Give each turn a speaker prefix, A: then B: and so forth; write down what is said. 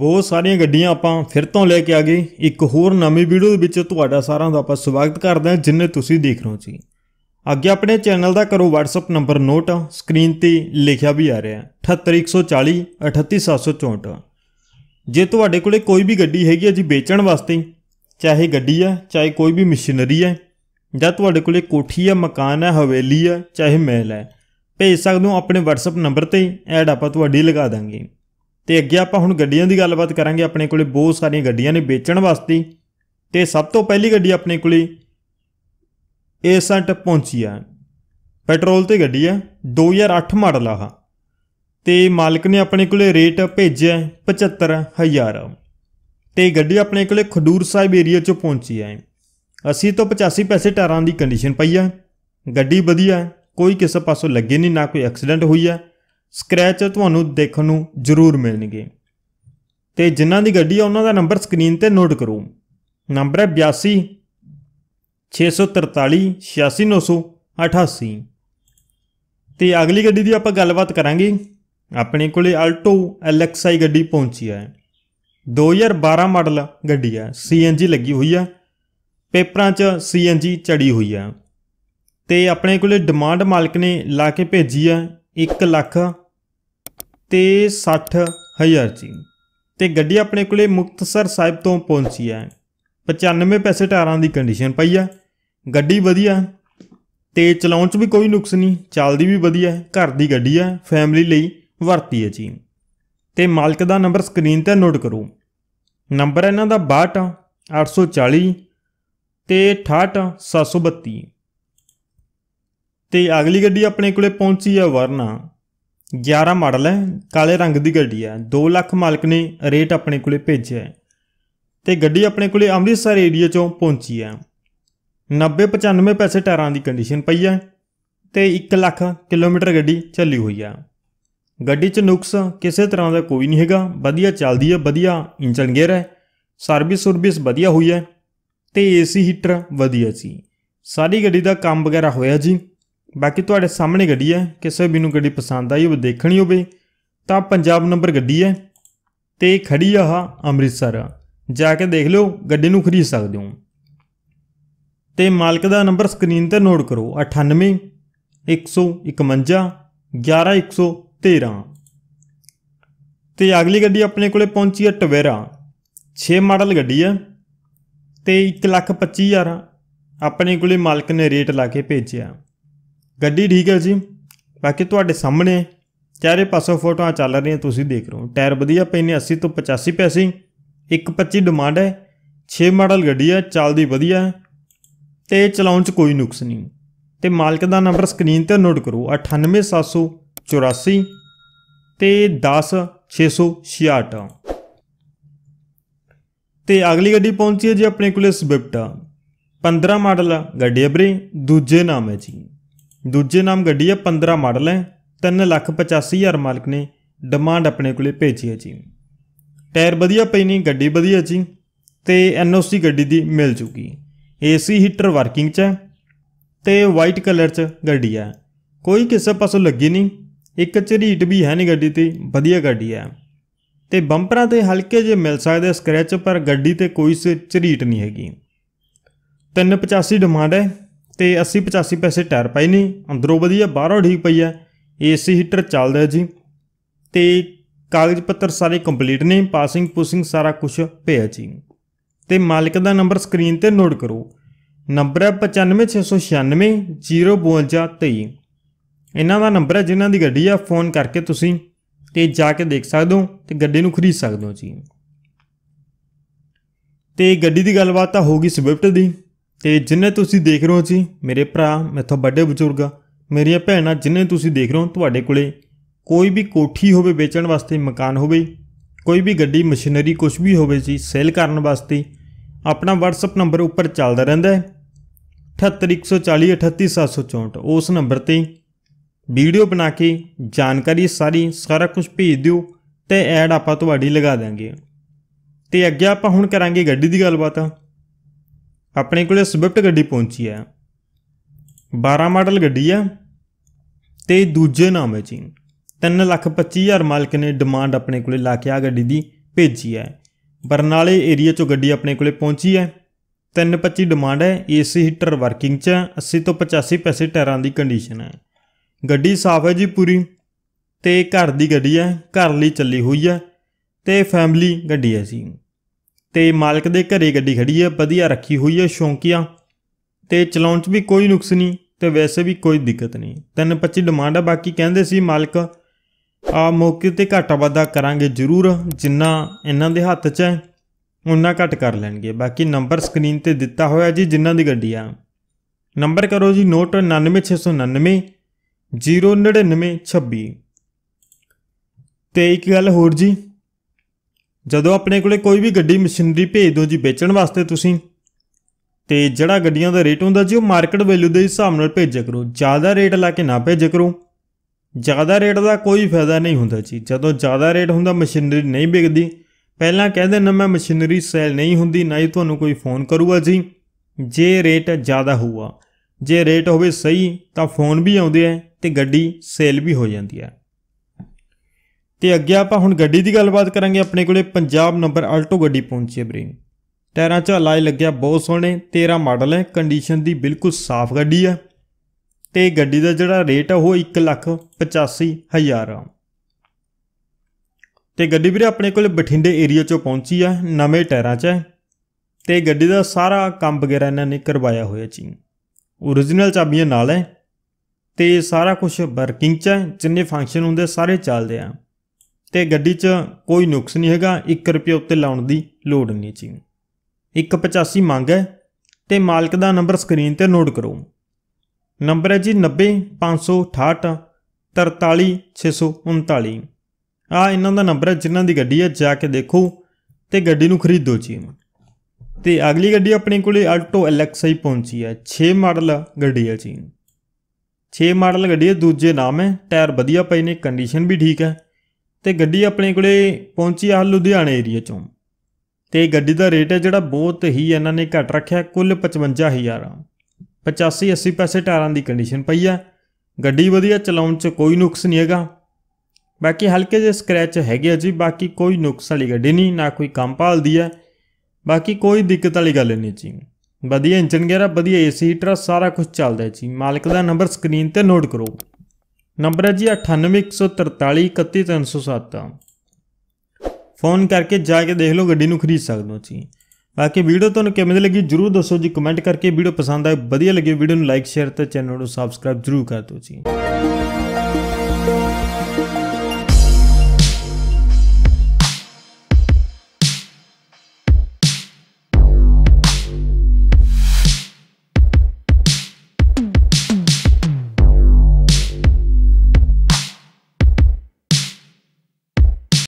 A: ਬਹੁਤ ਸਾਰੀਆਂ ਗੱਡੀਆਂ ਆਪਾਂ ਫਿਰ ਤੋਂ ਲੈ ਕੇ ਆ ਗਏ ਇੱਕ ਹੋਰ ਨਵੀਂ ਵੀਡੀਓ ਦੇ ਵਿੱਚ ਤੁਹਾਡਾ ਸਾਰਿਆਂ ਦਾ ਆਪਾਂ ਸਵਾਗਤ ਕਰਦੇ ਹਾਂ ਜਿੰਨੇ ਤੁਸੀਂ ਦੇਖ ਰਹੇ ਹੋ ਜੀ ਅੱਗੇ ਆਪਣੇ ਚੈਨਲ ਦਾ ਕਰੋ WhatsApp ਨੰਬਰ ਨੋਟ ਸਕਰੀਨ ਤੇ ਲਿਖਿਆ ਵੀ ਆ ਰਿਹਾ 78140 38764 ਜੇ ਤੁਹਾਡੇ ਕੋਲੇ ਕੋਈ ਵੀ ਗੱਡੀ ਹੈਗੀ ਹੈ ਜੀ ਵੇਚਣ ਵਾਸਤੇ ਚਾਹੇ ਗੱਡੀ ਆ ਚਾਹੇ ਕੋਈ ਵੀ ਮਸ਼ੀਨਰੀ ਹੈ ਜਾਂ ਤੁਹਾਡੇ ਕੋਲੇ ਕੋਠੀ ਆ ਮਕਾਨ ਹੈ ਹਵੇਲੀ ਆ ਚਾਹੇ ਮਹਿਲ ਹੈ ਭੇਜ ਸਕਦੇ ਹੋ ਆਪਣੇ WhatsApp ਨੰਬਰ ਤੇ ਐਡ ਆਪਾਂ ਤੁਹਾਡੀ ਲਗਾ ਦਾਂਗੇ ਤੇ ਅੱਗੇ ਆਪਾਂ ਹੁਣ ਗੱਡੀਆਂ ਦੀ ਗੱਲਬਾਤ ਕਰਾਂਗੇ ਆਪਣੇ ਕੋਲੇ ਬਹੁਤ ਸਾਰੀਆਂ ਗੱਡੀਆਂ ਨੇ ਵੇਚਣ ਵਾਸਤੇ ਤੇ ਸਭ ਤੋਂ ਪਹਿਲੀ ਗੱਡੀ ਆਪਣੇ ਕੋਲੇ ਏਸੈਂਟ ਪਹੁੰਚੀ ਆ ਪੈਟਰੋਲ ਤੇ ਗੱਡੀ ਆ 2008 ਮਾਡਲ ਆ ਤੇ ਮਾਲਕ ਨੇ ਆਪਣੇ ਕੋਲੇ ਰੇਟ ਭੇਜਿਆ 75000 ਤੇ ਗੱਡੀ ਆਪਣੇ ਕੋਲੇ ਖਡੂਰ ਸਾਹਿਬ ਏਰੀਆ ਚ ਪਹੁੰਚੀ ਆ 80 ਤੋਂ 85 ਪੈਸੇ ਟਾਇਰਾਂ ਦੀ ਕੰਡੀਸ਼ਨ ਪਈ ਆ ਗੱਡੀ ਵਧੀਆ ਕੋਈ ਕਿਸੇ ਪਾਸੋਂ ਲੱਗੇ ਨਹੀਂ ਨਾ ਕੋਈ ਐਕਸੀਡੈਂਟ ਹੋਈ ਆ ਸਕ੍ਰੈਚ ਤੁਹਾਨੂੰ ਦੇਖਣ ਨੂੰ ਜ਼ਰੂਰ ਮਿਲਣਗੇ ਤੇ ਜਿਨ੍ਹਾਂ ਦੀ ਗੱਡੀ ਆ ਉਹਨਾਂ ਦਾ ਨੰਬਰ ਸਕਰੀਨ ਤੇ ਨੋਟ ਕਰੋ ਨੰਬਰ ਹੈ 82 643 86988 ਤੇ ਅਗਲੀ ਗੱਡੀ ਦੀ ਆਪਾਂ ਗੱਲਬਾਤ ਕਰਾਂਗੇ ਆਪਣੇ ਕੋਲੇ ਆਲਟੋ ਐਲਐਕਸਆਈ ਗੱਡੀ ਪਹੁੰਚੀ ਹੈ 2012 ਮਾਡਲ ਗੱਡੀ ਹੈ ਸੀਐਨਜੀ ਲੱਗੀ ਹੋਈ ਹੈ ਪੇਪਰਾਂ 'ਚ ਸੀਐਨਜੀ ਚੜੀ ਹੋਈ ਹੈ ਤੇ ਆਪਣੇ ਕੋਲੇ ਡਿਮਾਂਡ ਮਾਲਕ ਨੇ ਲਾ ਕੇ ਭੇਜੀ ਹੈ 1 ਲੱਖ ਤੇ 60 ਹਜ਼ਾਰ ਜੀ ਤੇ ਗੱਡੀ ਆਪਣੇ ਕੋਲੇ ਮੁਕਤਸਰ ਸਾਹਿਬ ਤੋਂ ਪਹੁੰਚੀ ਹੈ 95 ਪੈਸੇ ਟਾਰਾਂ ਦੀ ਕੰਡੀਸ਼ਨ ਪਈ ਆ ਗੱਡੀ ਵਧੀਆ ਤੇ ਚਲਾਉਣ 'ਚ ਵੀ ਕੋਈ ਨੁਕਸ ਨਹੀਂ ਚੱਲਦੀ ਵੀ ਵਧੀਆ ਹੈ ਘਰ ਦੀ ਗੱਡੀ ਆ ਫੈਮਿਲੀ ਲਈ ਵਰਤੀ ਹੈ ਜੀ ਤੇ ਮਾਲਕ ਦਾ ਨੰਬਰ ਸਕਰੀਨ ਤੇ ਨੋਟ ਕਰੋ ਨੰਬਰ ਇਹਨਾਂ ਦਾ 62 840 ਤੇ 68 732 ਤੇ ਅਗਲੀ ਗੱਡੀ ਆਪਣੇ ਕੋਲੇ ਪਹੁੰਚੀ ਆ ਵਰਨਾ 11 ਮਾਡਲ ਹੈ ਕਾਲੇ ਰੰਗ ਦੀ ਗੱਡੀ ਹੈ 2 ਲੱਖ ਮਾਲਕ ਨੇ ਰੇਟ ਆਪਣੇ ਕੋਲੇ ਭੇਜਿਆ ਤੇ ਗੱਡੀ ਆਪਣੇ ਕੋਲੇ ਅੰਮ੍ਰਿਤਸਰ ਏਰੀਆ ਚੋਂ ਪਹੁੰਚੀ ਹੈ 90 95 ਪੈਸੇ ਟਾਇਰਾਂ ਦੀ ਕੰਡੀਸ਼ਨ ਪਈ ਹੈ ਤੇ 1 ਲੱਖ ਕਿਲੋਮੀਟਰ ਗੱਡੀ ਚੱਲੀ ਹੋਈ ਆ ਗੱਡੀ 'ਚ ਨੁਕਸ ਕਿਸੇ ਤਰ੍ਹਾਂ ਦਾ ਕੋਈ ਨਹੀਂ ਹੈਗਾ ਵਧੀਆ ਚੱਲਦੀ ਹੈ ਵਧੀਆ ਇੰਜਨ ਗੇਅਰ ਹੈ ਸਰਵਿਸ ਸਰਵਿਸ ਵਧੀਆ ਹੋਈ ਹੈ ਤੇ ਏਸੀ ਹੀਟਰ ਵਧੀਆ ਸੀ ਸਾਰੀ ਗੱਡੀ ਦਾ ਕੰਮ ਵਗੈਰਾ ਹੋਇਆ ਜੀ ਬਾਕੀ ਤੁਹਾਡੇ ਸਾਹਮਣੇ ਗੱਡੀ ਹੈ ਕਿਸੇ ਵੀ ਨੂੰ ਗੱਡੀ ਪਸੰਦ ਆਈ ਹੋਵੇ ਦੇਖਣੀ ਹੋਵੇ ਤਾਂ ਪੰਜਾਬ ਨੰਬਰ ਗੱਡੀ ਹੈ ਤੇ ਖੜੀ ਆ ਅੰਮ੍ਰਿਤਸਰ ਜਾ ਕੇ ਦੇਖ ਲਿਓ ਗੱਡੀ ਨੂੰ ਖਰੀਦ ਸਕਦੇ ਹੋ ਤੇ ਮਾਲਕ ਦਾ ਨੰਬਰ ਸਕਰੀਨ ਤੇ ਨੋਟ ਕਰੋ 98 151 11113 ਤੇ ਅਗਲੀ ਗੱਡੀ ਆਪਣੇ ਕੋਲੇ ਪਹੁੰਚੀ ਹੈ ਟਵੇਰਾ 6 ਮਾਡਲ ਗੱਡੀ ਹੈ ਤੇ 1 ਲੱਖ ਆਪਣੇ ਕੋਲੇ ਮਾਲਕ ਨੇ ਰੇਟ ਲਾ ਕੇ ਭੇਜਿਆ ਗੱਡੀ ਠੀਕ ਹੈ ਜੀ ਬਾਕੀ ਤੁਹਾਡੇ ਸਾਹਮਣੇ ਚਾਰੇ ਪਾਸੋਂ ਫੋਟੋਆਂ ਚੱਲ ਰਹੀਆਂ ਤੁਸੀਂ ਦੇਖ ਰਹੇ ਹੋ ਟਾਇਰ ਵਧੀਆ ਪੈਨੇ 80 ਤੋਂ 85 ਪੈਸੇ 125 ਡਿਮਾਂਡ ਹੈ 6 ਮਾਡਲ ਗੱਡੀ ਹੈ ਚੱਲਦੀ ਵਧੀਆ ਹੈ ਤੇ ਚਲਾਉਣ 'ਚ ਕੋਈ ਨੁਕਸ ਨਹੀਂ ਤੇ ਮਾਲਕ ਦਾ ਨੰਬਰ ਸਕਰੀਨ ਤੇ ਨੋਟ ਕਰੋ 98784 ਤੇ 10666 ਤੇ ਅਗਲੀ ਗੱਡੀ ਪਹੁੰਚੀ ਹੈ ਜੀ ਆਪਣੇ ਕੋਲੇ ਸਵਿਫਟ 15 ਮਾਡਲ ਗੱਡੀ ਹੈ ਬਰੀ ਦੂਜੇ ਨਾਮ ਹੈ ਜੀ ਦੂਜੇ ਨਾਮ ਗੱਡੀ ਆ 15 ਮਾਡਲ ਹੈ 385000 ਮਾਲਕ ਨੇ ਡਿਮਾਂਡ ਆਪਣੇ ਕੋਲੇ ਭੇਜੀ ਹੈ ਜੀ ਟਾਇਰ ਵਧੀਆ ਪਈ ਨਹੀਂ ਗੱਡੀ ਵਧੀਆ ਜੀ ਤੇ ਐਨਓਸੀ ਗੱਡੀ ਦੀ ਮਿਲ ਚੁੱਕੀ ਏਸੀ ਹੀਟਰ ਵਰਕਿੰਗ 'ਚ ਹੈ ਤੇ ਵਾਈਟ ਕਲਰ 'ਚ ਗੱਡੀ ਹੈ ਕੋਈ ਕਿਸੇ ਪਾਸੋਂ ਲੱਗੀ ਨਹੀਂ ਇੱਕ ਚਰੀਟ ਵੀ ਹੈ ਨਹੀਂ ਗੱਡੀ ਤੇ ਵਧੀਆ ਗੱਡੀ ਹੈ ਤੇ ਬੰਪਰਾਂ ਤੇ ਹਲਕੇ ਜੇ ਮਿਲ ਸਕਦੇ ਸਕ੍ਰੈਚ ਪਰ ਗੱਡੀ ਤੇ ਕੋਈ ਚਰੀਟ ਨਹੀਂ ਹੈਗੀ 385 ਡਿਮਾਂਡ ਹੈ ਤੇ 80 85 ਪੈਸੇ ਟਾਇਰ ਪਈ ਨਹੀਂ ਅੰਦਰੋਂ ਵਧੀਆ ਬਾਹਰੋਂ ਠੀਕ ਪਈ ਹੈ ਏਸੀ ਹੀਟਰ ਚੱਲਦਾ ਜੀ ਤੇ ਕਾਗਜ਼ ਪੱਤਰ ਸਾਰੇ ਕੰਪਲੀਟ ਨੇ ਪਾਸਿੰਗ ਪੁਸਿੰਗ ਸਾਰਾ ਕੁਝ ਪਿਆ ਜੀ ਤੇ ਮਾਲਕ ਦਾ ਨੰਬਰ ਸਕਰੀਨ ਤੇ ਨੋਟ ਕਰੋ ਨੰਬਰ ਹੈ 9569605223 ਇਹਨਾਂ ਦਾ ਨੰਬਰ ਹੈ ਜਿਨ੍ਹਾਂ ਦੀ ਗੱਡੀ ਆ ਫੋਨ ਕਰਕੇ ਤੁਸੀਂ ਤੇ ਜਾ ਕੇ ਦੇਖ ਸਕਦੇ ਹੋ ਤੇ ਗੱਡੀ ਨੂੰ ਖਰੀਦ ਸਕਦੇ ਹੋ ਜੀ ਤੇ ਗੱਡੀ ਦੀ ਗੱਲਬਾਤ ਤਾਂ ਹੋ ਗਈ ਸਵਿਫਟ ਦੀ ਤੇ ਜਿੰਨੇ ਤੁਸੀਂ ਦੇਖ ਰਹੇ ਹੋ ਜੀ ਮੇਰੇ ਭਰਾ ਮੈਥੋਂ ਵੱਡੇ ਬਜ਼ੁਰਗ ਮੇਰੀਆਂ ਭੈਣਾਂ ਜਿੰਨੇ ਤੁਸੀਂ ਦੇਖ ਰਹੇ ਹੋ ਤੁਹਾਡੇ ਕੋਲੇ ਕੋਈ ਵੀ ਕੋਠੀ ਹੋਵੇ ਵੇਚਣ ਵਾਸਤੇ ਮਕਾਨ ਹੋਵੇ ਕੋਈ ਵੀ ਗੱਡੀ ਮਸ਼ੀਨਰੀ ਕੁਝ ਵੀ ਹੋਵੇ ਜੀ ਸੇਲ ਕਰਨ ਵਾਸਤੇ ਆਪਣਾ WhatsApp ਨੰਬਰ ਉੱਪਰ ਚੱਲਦਾ ਰਹਿੰਦਾ ਹੈ 7814038764 ਉਸ ਨੰਬਰ ਤੇ ਵੀਡੀਓ ਬਣਾ ਕੇ ਜਾਣਕਾਰੀ ਸਾਰੀ ਸਾਰਾ ਕੁਝ ਭੇਜ ਦਿਓ ਤੇ ਐਡ ਆਪਾਂ ਤੁਹਾਡੀ ਲਗਾ ਦਾਂਗੇ ਤੇ ਅੱਗੇ ਆਪਾਂ ਹੁਣ ਕਰਾਂਗੇ ਗੱਡੀ ਦੀ ਗੱਲਬਾਤ ਆਪਣੇ ਕੋਲੇ ਸਵਿਫਟ ਗੱਡੀ ਪਹੁੰਚੀ ਹੈ 12 ਮਾਡਲ ਗੱਡੀ ਆ ਤੇ ਦੂਜੇ ਨਾਮ ਹੈ ਜੀ 325000 ਮਾਲਕ ਨੇ ਡਿਮਾਂਡ ਆਪਣੇ ਕੋਲੇ ਲਾ ਕੇ ਆ ਗੱਡੀ ਦੀ ਭੇਜੀ ਹੈ ਬਰਨਾਲੇ ਏਰੀਆ 'ਚੋਂ ਗੱਡੀ ਆਪਣੇ ਕੋਲੇ ਪਹੁੰਚੀ ਹੈ 325 ਡਿਮਾਂਡ ਹੈ ਏਸੀ ਹੀਟਰ ਵਰਕਿੰਗ 'ਚ 80 ਤੋਂ 85 ਪੈਸੇ ਟਾਇਰਾਂ ਦੀ ਕੰਡੀਸ਼ਨ ਹੈ ਗੱਡੀ ਸਾਫ਼ ਹੈ ਜੀ ਪੂਰੀ ਤੇ ਘਰ ਦੀ ਗੱਡੀ ਹੈ ਘਰ ਲਈ ਚੱਲੀ ਹੋਈ ਹੈ ਤੇ ਫੈਮਿਲੀ ਗੱਡੀ ਹੈ ਜੀ ਤੇ ਮਾਲਕ ਦੇ ਘਰੇ ਗੱਡੀ ਖੜੀ ਹੈ ਵਧੀਆ ਰੱਖੀ ਹੋਈ ਹੈ ਸ਼ੌਂਕੀਆਂ ਤੇ ਚਲਾਉਣ 'ਚ ਵੀ ਕੋਈ ਨੁਕਸ ਨਹੀਂ ਤੇ ਵੈਸੇ ਵੀ ਕੋਈ ਦਿੱਕਤ ਨਹੀਂ 325 ਡਿਮਾਂਡ ਆ ਬਾਕੀ ਕਹਿੰਦੇ ਸੀ ਮਾਲਕ ਆ ਮੌਕੇ ਤੇ ਘਾਟਾ ਵਾਧਾ ਕਰਾਂਗੇ ਜ਼ਰੂਰ ਜਿੰਨਾ ਇਹਨਾਂ ਦੇ ਹੱਥ 'ਚ ਹੈ ਉਹਨਾਂ ਘਟ ਕਰ ਲੈਣਗੇ ਬਾਕੀ ਨੰਬਰ ਸਕਰੀਨ ਤੇ ਦਿੱਤਾ ਹੋਇਆ ਜੀ ਜਿਨ੍ਹਾਂ ਦੀ ਗੱਡੀ ਆ ਨੰਬਰ ਕਰੋ ਜੀ ਨੋਟ 99699 09926 ਤੇ ਇੱਕ ਗੱਲ ਹੋਰ ਜੀ ਜਦੋਂ ਆਪਣੇ ਕੋਲੇ ਕੋਈ ਵੀ ਗੱਡੀ ਮਸ਼ੀਨਰੀ ਭੇਜ ਦੋ ਜੀ ਵੇਚਣ ਵਾਸਤੇ ਤੁਸੀਂ ਤੇ ਜਿਹੜਾ ਗੱਡੀਆਂ ਦਾ ਰੇਟ ਹੁੰਦਾ ਜੀ ਉਹ ਮਾਰਕੀਟ ਵੈਲਿਊ ਦੇ ਹਿਸਾਬ ਨਾਲ ਭੇਜਿਆ ਕਰੋ ਜ਼ਿਆਦਾ ਰੇਟ ਲਾ ਕੇ ਨਾ ਭੇਜਿਆ ਕਰੋ ਜ਼ਿਆਦਾ ਰੇਟ ਦਾ ਕੋਈ ਫਾਇਦਾ ਨਹੀਂ ਹੁੰਦਾ ਜੀ ਜਦੋਂ ਜ਼ਿਆਦਾ ਰੇਟ ਹੁੰਦਾ ਮਸ਼ੀਨਰੀ ਨਹੀਂ ਵਿਕਦੀ ਪਹਿਲਾਂ ਕਹਿੰਦੇ ਨਾ ਮੈਂ ਮਸ਼ੀਨਰੀ ਸੇਲ ਨਹੀਂ ਹੁੰਦੀ ਨਾ ਹੀ ਤੁਹਾਨੂੰ ਕੋਈ ਫੋਨ ਕਰੂਗਾ ਜੀ ਜੇ ਰੇਟ ਜ਼ਿਆਦਾ ਹੋਊਗਾ ਜੇ ਰੇਟ ਹੋਵੇ ਸਹੀ ਤਾਂ ਫੋਨ ਵੀ ਆਉਂਦੇ ਆ ਤੇ ਗੱਡੀ ਸੇਲ ਵੀ ਹੋ ਜਾਂਦੀ ਆ ਤੇ ਅੱਗੇ ਆਪਾਂ ਹੁਣ ਗੱਡੀ ਦੀ ਗੱਲਬਾਤ ਕਰਾਂਗੇ ਆਪਣੇ ਕੋਲੇ ਪੰਜਾਬ ਨੰਬਰ ਆਲਟੋ ਗੱਡੀ ਪਹੁੰਚੀ ਹੈ ਬ੍ਰਿੰਗ ਟਾਇਰਾਂ 'ਚ ਹਲਾਈ ਲੱਗਿਆ ਬਹੁਤ ਸੋਹਣੇ 13 ਮਾਡਲ ਹੈ ਕੰਡੀਸ਼ਨ ਦੀ ਬਿਲਕੁਲ ਸਾਫ਼ ਗੱਡੀ ਹੈ ਤੇ ਗੱਡੀ ਦਾ ਜਿਹੜਾ ਰੇਟ ਹੈ ਉਹ 1 ਲੱਖ 85 ਹਜ਼ਾਰ ਆ ਤੇ ਗੱਡੀ ਵੀਰੇ ਆਪਣੇ ਕੋਲੇ ਬਠਿੰਡੇ ਏਰੀਆ 'ਚੋਂ ਪਹੁੰਚੀ ਆ ਨਵੇਂ ਟਾਇਰਾਂ 'ਚ ਹੈ ਤੇ ਗੱਡੀ ਦਾ ਸਾਰਾ ਕੰਮ ਵਗੈਰਾ ਇਹਨਾਂ ਨੇ ਕਰਵਾਇਆ ਹੋਇਆ ਜੀ origignal ਚਾਬੀਆਂ ਨਾਲ ਹੈ ਤੇ ਸਾਰਾ ਕੁਝ ਵਰਕਿੰਗ 'ਚ ਹੈ ਜਿੰਨੇ ਫੰਕਸ਼ਨ ਹੁੰਦੇ ਸਾਰੇ ਚੱਲਦੇ ਆ ਤੇ ਗੱਡੀ 'ਚ ਕੋਈ ਨੁਕਸ ਨਹੀਂ ਹੈਗਾ 1 ਰੁਪਏ ਉੱਤੇ ਲਾਉਣ ਦੀ ਲੋੜ ਨਹੀਂ ਜੀ 185 ਮੰਗ ਹੈ ਤੇ ਮਾਲਕ ਦਾ ਨੰਬਰ ਸਕਰੀਨ ਤੇ ਨੋਟ ਕਰੋ ਨੰਬਰ ਹੈ ਜੀ 90568 43639 ਆ ਇਹਨਾਂ ਦਾ ਨੰਬਰ ਹੈ ਜਿਨ੍ਹਾਂ ਦੀ ਗੱਡੀ ਹੈ ਜਾ ਕੇ ਦੇਖੋ ਤੇ ਗੱਡੀ ਨੂੰ ਖਰੀਦੋ ਜੀ ਤੇ ਅਗਲੀ ਗੱਡੀ ਆਪਣੇ ਕੋਲੇ ਆਲਟੋ ਐਲਐਕਸਆਈ ਪਹੁੰਚੀ ਹੈ 6 ਮਾਡਲ ਗੱਡੀ ਹੈ ਜੀ 6 ਮਾਡਲ ਗੱਡੀ ਹੈ ਦੂਜੇ ਨਾਮ ਹੈ ਟਾਇਰ ਵਧੀਆ ਪਏ ਨੇ ਕੰਡੀਸ਼ਨ ਵੀ ਠੀਕ ਹੈ ਤੇ ਗੱਡੀ ਆਪਣੇ ਕੋਲੇ ਪਹੁੰਚੀ ਆ ਲੁਧਿਆਣਾ ਏਰੀਆ ਚੋਂ ਤੇ ਗੱਡੀ ਦਾ ਰੇਟ ਹੈ ਜਿਹੜਾ ਬਹੁਤ ਹੀ ਇਹਨਾਂ ਨੇ ਘੱਟ ਰੱਖਿਆ ਕੁੱਲ 55000 85 80 ਪੈਸੇ ਟਾਇਰਾਂ ਦੀ ਕੰਡੀਸ਼ਨ ਪਈ ਆ ਗੱਡੀ ਵਧੀਆ ਚਲਾਉਣ 'ਚ ਕੋਈ ਨੁਕਸ ਨਹੀਂ ਹੈਗਾ ਬਾਕੀ ਹਲਕੇ ਜਿਹੇ ਸਕ੍ਰੈਚ ਹੈਗੇ ਆ ਜੀ ਬਾਕੀ ਕੋਈ ਨੁਕਸ ਵਾਲੀ ਗੱਡੀ ਨਹੀਂ ਨਾ ਕੋਈ ਕੰਮ ਭਾਲਦੀ ਹੈ ਬਾਕੀ ਕੋਈ ਦਿੱਕਤ ਵਾਲੀ ਗੱਲ ਨਹੀਂ ਜੀ ਵਧੀਆ ਇੰਜਨ ਗੇਅਰ ਵਧੀਆ ਏਸੀ ਹੀਟਰ ਸਾਰਾ ਕੁਝ ਚੱਲਦਾ ਜੀ ਮਾਲਕ ਦਾ ਨੰਬਰ ਸਕਰੀਨ ਤੇ ਨੋਟ ਕਰੋ ਨੰਬਰ ਹੈ ਜੀ 9814431307 ਫੋਨ ਕਰਕੇ ਜਾ ਕੇ ਦੇਖ ਲਓ ਗੱਡੀ ਨੂੰ ਖਰੀਦ ਸਕਦੇ ਹੋ ਜੀ ਬਾਕੀ ਵੀਡੀਓ ਤੁਹਾਨੂੰ ਕਿਵੇਂ ਦੀ ਲੱਗੀ ਜਰੂਰ ਦੱਸੋ ਜੀ ਕਮੈਂਟ ਕਰਕੇ ਵੀਡੀਓ ਪਸੰਦ ਆਏ ਵਧੀਆ ਲੱਗੇ ਵੀਡੀਓ ਨੂੰ ਲਾਈਕ ਸ਼ੇਅਰ ਤੇ ਚੈਨਲ ਨੂੰ ਸਬਸਕ੍ਰਾਈਬ ਜਰੂਰ ਕਰ ਦਿਓ ਜੀ